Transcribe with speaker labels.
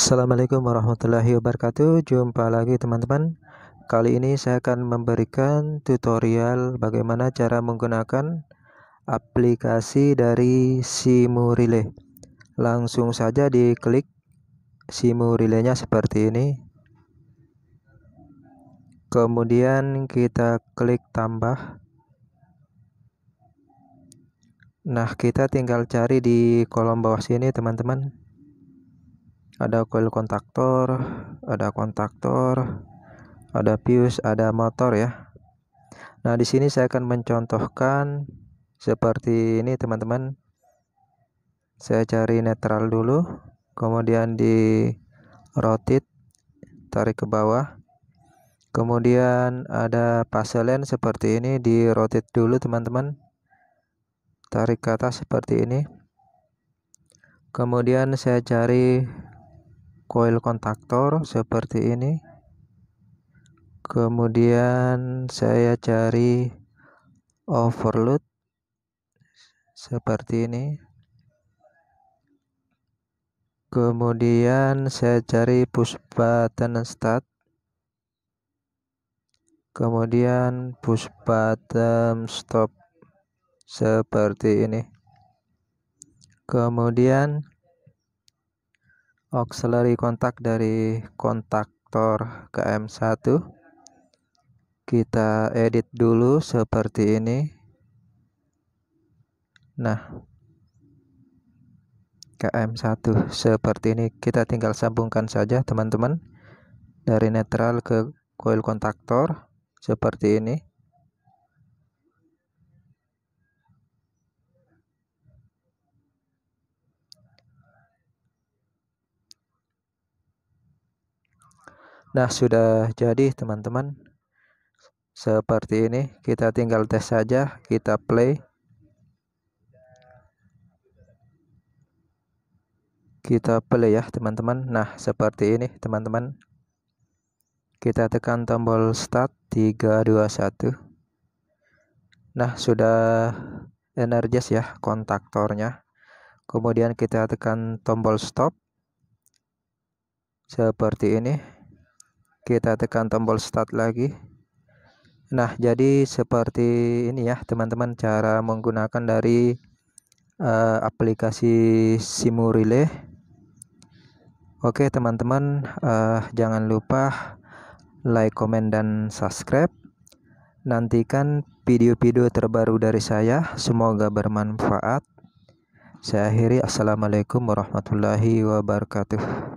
Speaker 1: Assalamualaikum warahmatullahi wabarakatuh Jumpa lagi teman-teman Kali ini saya akan memberikan tutorial bagaimana cara menggunakan aplikasi dari Simu Relay Langsung saja di klik Simu Relay-nya seperti ini Kemudian kita klik tambah Nah kita tinggal cari di kolom bawah sini teman-teman ada coil kontaktor, ada kontaktor, ada fuse, ada motor ya. Nah, di sini saya akan mencontohkan seperti ini teman-teman. Saya cari netral dulu, kemudian di rotate tarik ke bawah. Kemudian ada paselen seperti ini di rotate dulu teman-teman. Tarik ke atas seperti ini. Kemudian saya cari koil kontaktor seperti ini kemudian saya cari overload seperti ini kemudian saya cari push button start kemudian push button stop seperti ini kemudian auxiliary kontak dari kontaktor KM M1 kita edit dulu seperti ini nah KM M1 seperti ini kita tinggal sambungkan saja teman-teman dari netral ke coil kontaktor seperti ini Nah, sudah jadi teman-teman. Seperti ini, kita tinggal tes saja, kita play. Kita play ya, teman-teman. Nah, seperti ini, teman-teman. Kita tekan tombol start 321. Nah, sudah energis ya kontaktornya. Kemudian kita tekan tombol stop. Seperti ini kita tekan tombol start lagi nah jadi seperti ini ya teman-teman cara menggunakan dari uh, aplikasi simu relay oke teman-teman uh, jangan lupa like comment dan subscribe nantikan video-video terbaru dari saya semoga bermanfaat saya akhiri assalamualaikum warahmatullahi wabarakatuh